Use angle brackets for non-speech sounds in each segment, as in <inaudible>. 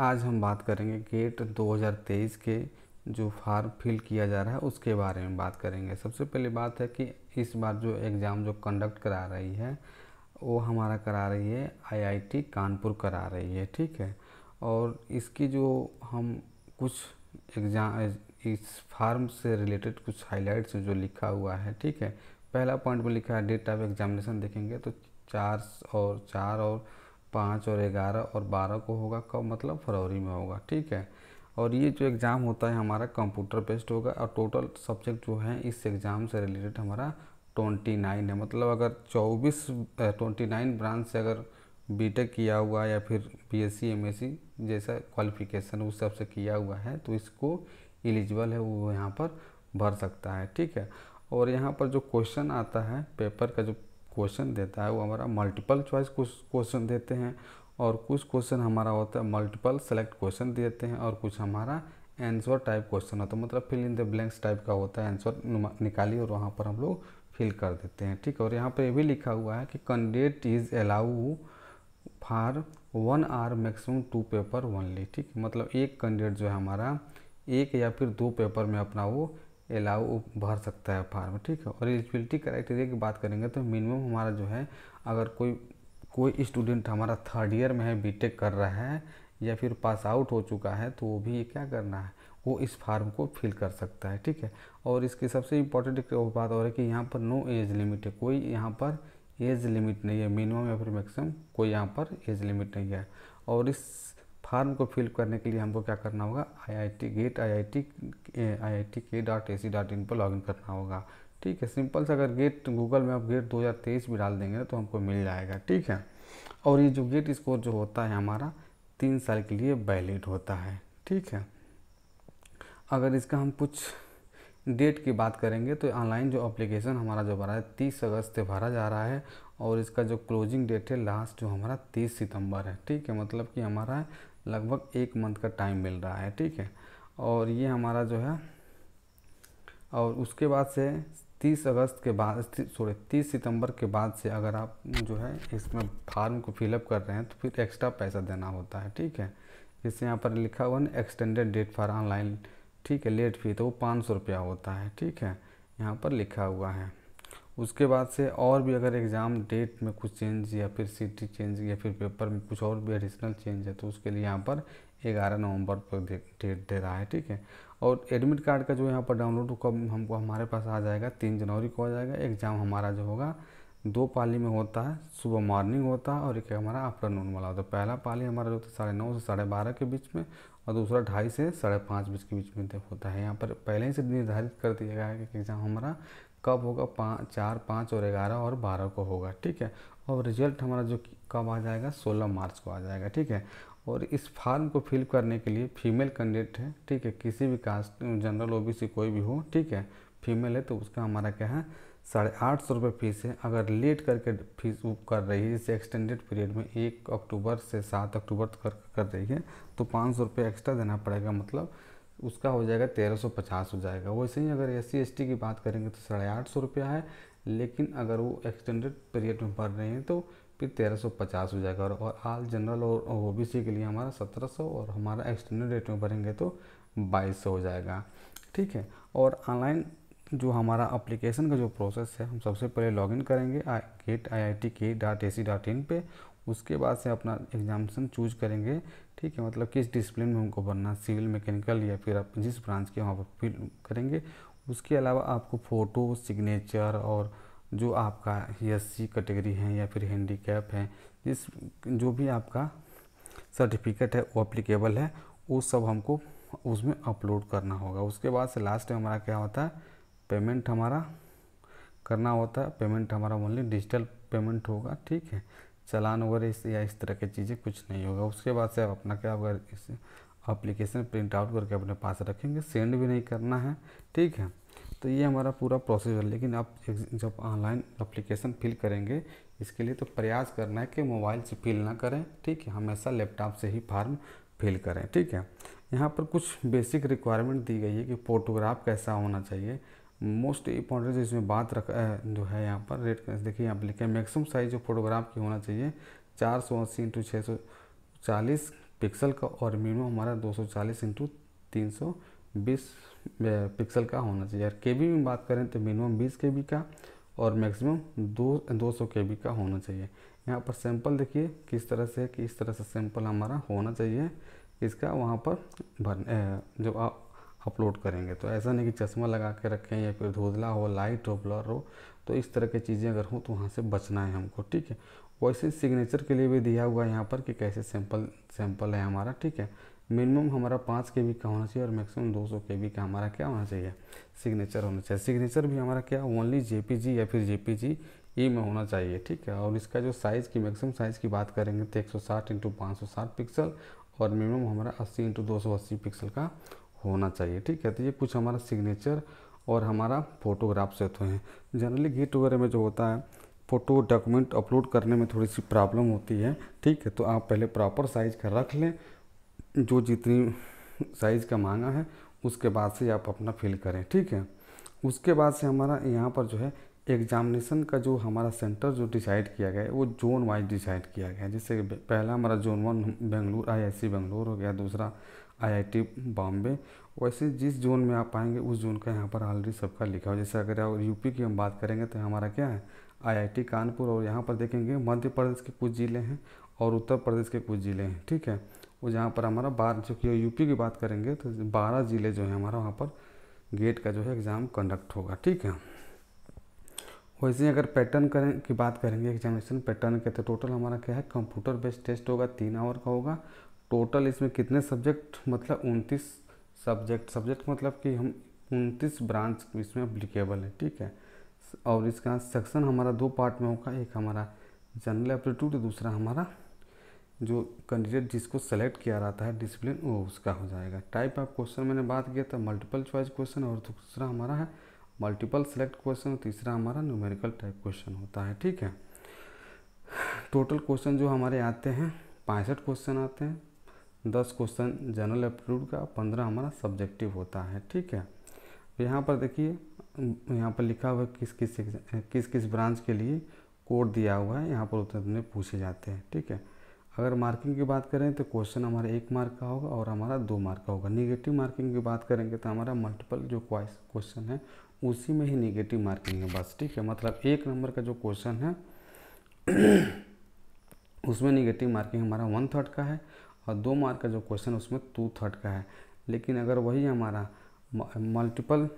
आज हम बात करेंगे गेट 2023 के जो फार्म फिल किया जा रहा है उसके बारे में बात करेंगे सबसे पहले बात है कि इस बार जो एग्ज़ाम जो कंडक्ट करा रही है वो हमारा करा रही है आईआईटी कानपुर करा रही है ठीक है और इसकी जो हम कुछ एग्ज़ाम इस फार्म से रिलेटेड कुछ हाईलाइट्स जो लिखा हुआ है ठीक है पहला पॉइंट में लिखा है डेट ऑफ एग्जामिनेशन देखेंगे तो चार और चार और पाँच और ग्यारह और बारह को होगा कब मतलब फरवरी में होगा ठीक है और ये जो एग्ज़ाम होता है हमारा कंप्यूटर बेस्ड होगा और टोटल सब्जेक्ट जो है इस एग्ज़ाम से रिलेटेड हमारा ट्वेंटी नाइन है मतलब अगर चौबीस ट्वेंटी नाइन ब्रांच से अगर बीटेक किया हुआ या फिर बीएससी एमएससी e, e जैसा क्वालिफिकेशन उस सब से किया हुआ है तो इसको एलिजिबल है वो यहाँ पर भर सकता है ठीक है और यहाँ पर जो क्वेश्चन आता है पेपर का जो क्वेश्चन देता है वो हमारा मल्टीपल चॉइस क्वेश्चन देते हैं और कुछ क्वेश्चन हमारा होता है मल्टीपल सेलेक्ट क्वेश्चन देते हैं और कुछ हमारा आंसर टाइप क्वेश्चन होता है मतलब fill in the blanks type का होता है आंसर निकालिए और वहाँ पर हम लोग फिल कर देते हैं ठीक है और यहाँ पर ये भी लिखा हुआ है कि candidate is allow for one or maximum two paper only ठीक मतलब एक कैंडिडेट जो है हमारा एक या फिर दो पेपर में अपना वो अलाउ भर सकता है फार्म ठीक है और एलिजिबिलिटी क्राइटेरिया की बात करेंगे तो मिनिमम हमारा जो है अगर कोई कोई स्टूडेंट हमारा थर्ड ईयर में है बीटेक कर रहा है या फिर पास आउट हो चुका है तो वो भी ये क्या करना है वो इस फार्म को फिल कर सकता है ठीक है और इसकी सबसे इम्पोर्टेंट बात और है कि यहाँ पर नो एज लिमिट है कोई यहाँ पर एज लिमिट नहीं है मिनिमम या फिर मैक्सिमम कोई यहाँ पर एज लिमिट नहीं है और इस फार्म को फिल करने के लिए हमको क्या करना होगा I I T GATE I I T I I T के dot A C dot in पर लॉगिन करना होगा ठीक है सिंपल से अगर गेट गूगल में आप गेट 2023 भी डाल देंगे ना तो हमको मिल जाएगा ठीक है और ये जो गेट स्कोर जो होता है हमारा तीन साल के लिए वैलिड होता है ठीक है अगर इसका हम कुछ डेट की बात करेंगे तो ऑनलाइन जो अप्लीकेशन हमारा जो भरा है तीस अगस्त से भरा जा रहा है और इसका जो क्लोजिंग डेट है लास्ट जो हमारा तीस सितंबर है ठीक है मतलब कि हमारा लगभग एक मंथ का टाइम मिल रहा है ठीक है और ये हमारा जो है और उसके बाद से तीस अगस्त के बाद सॉरी तीस सितंबर के बाद से अगर आप जो है इसमें फार्म को फिलअप कर रहे हैं तो फिर एक्स्ट्रा पैसा देना होता है ठीक है जिससे यहाँ पर लिखा हुआ ना एक्सटेंडेड डेट फॉर ऑनलाइन ठीक है लेट फी तो वो पाँच सौ रुपया होता है ठीक है यहाँ पर लिखा हुआ है उसके बाद से और भी अगर एग्ज़ाम डेट में कुछ चेंज या फिर सिटी चेंज या फिर पेपर में कुछ और भी एडिशनल चेंज है तो उसके लिए यहाँ पर ग्यारह नवंबर पर डेट दे रहा है ठीक है और एडमिट कार्ड का जो यहाँ पर डाउनलोड कब हमको हमारे पास आ जाएगा तीन जनवरी को आ जाएगा एग्ज़ाम हमारा जो होगा दो पाली में होता है सुबह मॉर्निंग होता है और एक हमारा आफ्टरनून वाला होता तो है पहला पाली हमारा जो होता है साढ़े नौ से साढ़े बारह के बीच में और दूसरा ढाई से साढ़े पाँच बीच के बीच में तक होता है यहाँ पर पहले ही से निर्धारित कर दिया गया है कि एग्ज़ाम हमारा कब होगा पाँच चार पाँच और ग्यारह और बारह को होगा ठीक है और रिजल्ट हमारा जो कब आ जाएगा सोलह मार्च को आ जाएगा ठीक है और इस फॉर्म को फिल करने के लिए फीमेल कैंडिडेट है ठीक है किसी भी कास्ट जनरल ओ कोई भी हो ठीक है फीमेल है तो उसका हमारा क्या है साढ़े आठ सौ रुपये फ़ीस है अगर लेट करके फीस कर रही है जैसे एक्सटेंडेड पीरियड में एक अक्टूबर से सात अक्टूबर तक कर, कर रही है तो पाँच सौ रुपये एक्स्ट्रा देना पड़ेगा मतलब उसका हो जाएगा तेरह सौ पचास हो जाएगा वैसे ही अगर एस सी की बात करेंगे तो साढ़े आठ सौ रुपया है लेकिन अगर वो एक्सटेंडेड पीरियड में भर रहे हैं तो फिर तेरह सौ पचास हो जाएगा और आल जनरल और ओ बी सी के लिए हमारा सत्रह सौ और हमारा एक्सटेंडेड रेट में भरेंगे तो बाईस सौ हो जाएगा ठीक है और ऑनलाइन जो हमारा अप्लीकेशन का जो प्रोसेस है हम सबसे पहले लॉगिन करेंगे गेट आई आई टी के dot A C dot in पर उसके बाद से अपना एग्जामेशन चूज करेंगे ठीक है मतलब किस डिसिप्लिन में हमको बनना सिविल मैकेनिकल या फिर आप जिस ब्रांच के वहाँ पर फिल करेंगे उसके अलावा आपको फ़ोटो सिग्नेचर और जो आपका एस सी कैटेगरी है या फिर हैंडीकैप है जिस जो भी आपका सर्टिफिकेट है वो अप्लीकेबल है वो सब हमको उसमें अपलोड करना होगा उसके बाद से लास्ट में हमारा क्या होता है पेमेंट हमारा करना होता है पेमेंट हमारा ओनली डिजिटल पेमेंट होगा ठीक है चलान वगैरह इस या इस तरह की चीज़ें कुछ नहीं होगा उसके बाद से आप अपना क्या अगर इस अप्लीकेशन प्रिंट आउट करके अपने पास रखेंगे सेंड भी नहीं करना है ठीक है तो ये हमारा पूरा प्रोसेस है लेकिन आप जब ऑनलाइन अप्लीकेशन फिल करेंगे इसके लिए तो प्रयास करना है कि मोबाइल से फिल ना करें ठीक है हमेशा लैपटॉप से ही फार्म फिल करें ठीक है यहाँ पर कुछ बेसिक रिक्वायरमेंट दी गई है कि फ़ोटोग्राफ कैसा होना चाहिए मोस्ट इंपॉर्टेंट इसमें बात रखा जो है यहाँ पर रेट का देखिए यहाँ पर लिखा है मैक्सिमम साइज़ जो फोटोग्राफ की होना चाहिए चार सौ अस्सी इंटू छः सौ चालीस पिक्सल का और मिनिमम हमारा दो सौ चालीस इंटू तीन सौ बीस पिक्सल का होना चाहिए और के बी में बात करें तो मिनिमम बीस के बी का और मैक्सिमम दो दो सौ के बी का होना चाहिए यहाँ पर सैंपल देखिए किस तरह से किस तरह से सैंपल हमारा होना चाहिए इसका वहाँ पर भर जो आप अपलोड करेंगे तो ऐसा नहीं कि चश्मा लगा के रखें या फिर धुंधला हो लाइट हो ब्लर हो तो इस तरह की चीज़ें अगर हों तो वहाँ से बचना है हमको ठीक है वैसे सिग्नेचर के लिए भी दिया हुआ है यहाँ पर कि कैसे सैंपल सैंपल है हमारा ठीक है मिनिमम हमारा पाँच के बी का होना चाहिए और मैक्सिमम दो सौ के बी का हमारा क्या होना चाहिए सिग्नेचर होना चाहिए सिग्नेचर भी हमारा क्या ओनली जे या फिर जे ई में होना चाहिए ठीक है और इसका जो साइज़ की मैक्सिमम साइज़ की बात करेंगे तो एक सौ साठ इंटू पाँच सौ साठ पिक्सल और मिनिमम हमारा अस्सी इंटू दो सौ अस्सी पिक्सल का होना चाहिए ठीक है तो ये कुछ हमारा सिग्नेचर और हमारा फोटोग्राफ से तो हैं जनरली गिट वगैरह में जो होता है फ़ोटो डॉक्यूमेंट अपलोड करने में थोड़ी सी प्रॉब्लम होती है ठीक है तो आप पहले प्रॉपर साइज़ का रख लें जो जितनी साइज़ का मांगा है उसके बाद से आप अपना फिल करें ठीक है उसके बाद से हमारा यहाँ पर जो है एग्जामिनेशन का जो हमारा सेंटर जो डिसाइड किया गया है वो जोन वाइज डिसाइड किया गया है जैसे पहला हमारा zone one Bengaluru I I C Bengaluru हो गया दूसरा आईआईटी बॉम्बे वैसे जिस जोन में आप आएंगे उस जोन का यहाँ पर ऑलरेडी सबका लिखा हो जैसे अगर आप यूपी की हम बात करेंगे तो हमारा क्या है आईआईटी कानपुर और यहाँ पर देखेंगे मध्य प्रदेश के कुछ ज़िले हैं और उत्तर प्रदेश के कुछ ज़िले हैं ठीक है वो जहाँ पर हमारा बारह जो कि यूपी की बात करेंगे तो बारह ज़िले जो है हमारा वहाँ पर गेट का जो है एग्ज़ाम कंडक्ट होगा ठीक है वैसे अगर पैटर्न करें की बात करेंगे एग्जामिनेशन पैटर्न के तो टोटल हमारा क्या है कंप्यूटर बेस्ड टेस्ट होगा तीन आवर का होगा टोटल इसमें कितने सब्जेक्ट मतलब उनतीस सब्जेक्ट सब्जेक्ट मतलब कि हम उनतीस ब्रांच इसमें अप्लीकेबल है ठीक है और इसका सेक्शन हमारा दो पार्ट में होगा एक हमारा जनरल एप्टीट्यूड दूसरा हमारा जो कैंडिडेट जिसको सेलेक्ट किया जाता है डिसिप्लिन वो उसका हो जाएगा टाइप ऑफ क्वेश्चन मैंने बात किया था मल्टीपल चॉइस क्वेश्चन और दूसरा हमारा है मल्टीपल सेलेक्ट क्वेश्चन और तीसरा हमारा न्यूमेरिकल टाइप क्वेश्चन होता है ठीक है टोटल क्वेश्चन जो हमारे आते हैं पैंसठ क्वेश्चन आते हैं दस क्वेश्चन जनरल एप्टीट्यूड का पंद्रह हमारा सब्जेक्टिव होता है ठीक है तो यहाँ पर देखिए यहाँ पर लिखा हुआ किस किस किस किस ब्रांच के लिए कोड दिया हुआ है यहाँ पर उत्तर अपने पूछे जाते हैं ठीक है अगर मार्किंग की बात करें तो क्वेश्चन हमारा एक मार्क का होगा और हमारा दो मार्क का होगा निगेटिव मार्किंग की बात करेंगे तो हमारा मल्टीपल जो क्वेश्चन है उसी में ही निगेटिव मार्किंग है बस ठीक है मतलब एक नंबर का जो क्वेश्चन है <clears throat> उसमें निगेटिव मार्किंग हमारा वन थर्ड का है और दो मार्क का जो क्वेश्चन उसमें टू थर्ड का है लेकिन अगर वही हमारा मल्टीपल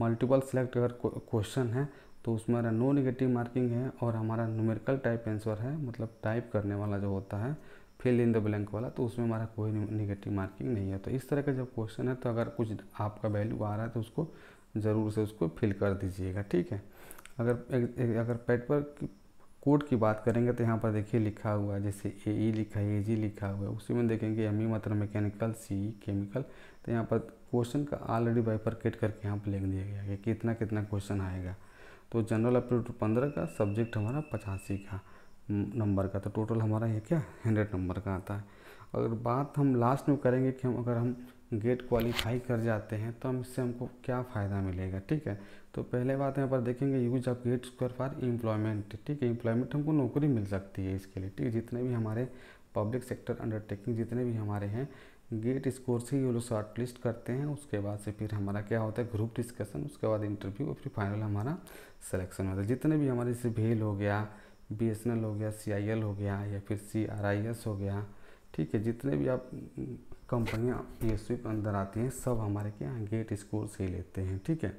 मल्टीपल सेलेक्ट अगर क्वेश्चन है तो उसमें हमारा नो निगेटिव मार्किंग है और हमारा न्यूमेरिकल टाइप आंसर है मतलब टाइप करने वाला जो होता है फिल इन द ब्लैंक वाला तो उसमें हमारा कोई निगेटिव मार्किंग नहीं है तो इस तरह का जब क्वेश्चन है तो अगर कुछ आपका वैल्यू आ रहा है तो उसको ज़रूर से उसको फिल कर दीजिएगा ठीक है अगर अगर पेट कोड की बात करेंगे तो यहाँ पर देखिए लिखा हुआ है जैसे ए ई e लिखा है ए जी लिखा हुआ है उसी में देखेंगे एम ई मतलब मैकेनिकल सी ई केमिकल तो यहाँ पर क्वेश्चन का ऑलरेडी बाइफरकेट करके यहाँ पर लिख दिया गया है कि कितना कितना क्वेश्चन आएगा तो जनरल एप्टीट्यूड पंद्रह का सब्जेक्ट हमारा पचासी का नंबर का तो टोटल हमारा ये क्या हंड्रेड नंबर का आता है अगर बात हम लास्ट में करेंगे कि हम अगर हम गेट क्वालिफाई कर जाते हैं तो हम इससे हमको क्या फ़ायदा मिलेगा ठीक है तो पहले बात यहाँ पर देखेंगे use of GATE score for employment ठीक है एम्प्लॉयमेंट हमको नौकरी मिल सकती है इसके लिए ठीक है जितने भी हमारे पब्लिक सेक्टर अंडरटेकिंग जितने भी हमारे हैं गेट स्कोर से ये लोग शॉर्ट लिस्ट करते हैं उसके बाद से फिर हमारा क्या होता है ग्रुप डिस्कशन उसके बाद इंटरव्यू और फिर फाइनल हमारा सिलेक्शन होता है जितने भी हमारे जैसे भेल हो गया बी हो गया सी हो गया या फिर सी हो गया ठीक है जितने भी आप कंपनियाँ पी एस के अंदर आती हैं सब हमारे के यहाँ गेट स्कोर से ही लेते हैं ठीक है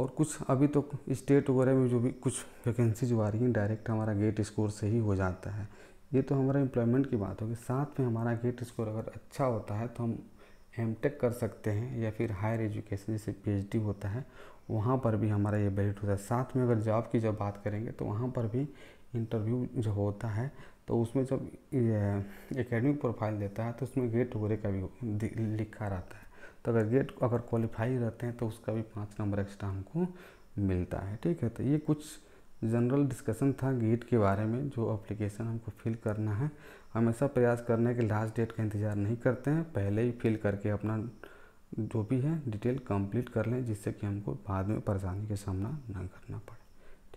और कुछ अभी तो स्टेट वगैरह में जो भी कुछ वैकेंसी जो आ रही है डायरेक्ट हमारा गेट स्कोर से ही हो जाता है ये तो हमारा एम्प्लॉयमेंट की बात होगी साथ में हमारा गेट स्कोर अगर अच्छा होता है तो हम एम टेक कर सकते हैं या फिर हायर एजुकेशन जैसे पीएचडी होता है वहाँ पर भी हमारा ये बेट होता है साथ में अगर जॉब की जब बात करेंगे तो वहाँ पर भी इंटरव्यू जो होता है तो उसमें जब एकेडमिक प्रोफाइल देता है तो उसमें गेट वगैरह का भी लिखा रहता है तो अगर गेट अगर क्वालिफाई रहते हैं तो उसका भी पाँच नंबर एक्स्ट्रा हमको मिलता है ठीक है तो ये कुछ जनरल डिस्कशन था गेट के बारे में जो अप्लीकेशन हमको फिल करना है हमेशा प्रयास करने के लास्ट डेट का इंतज़ार नहीं करते हैं पहले ही फिल करके अपना जो भी है डिटेल कंप्लीट कर लें जिससे कि हमको बाद में परेशानी का सामना ना करना पड़े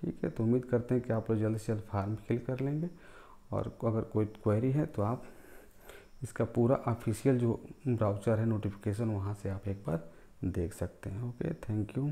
ठीक है तो उम्मीद करते हैं कि आप लोग जल्द से जल्द फार्म फिल कर लेंगे और अगर कोई क्वेरी है तो आप इसका पूरा ऑफिशियल जो ब्राउचर है नोटिफिकेशन वहाँ से आप एक बार देख सकते हैं ओके थैंक यू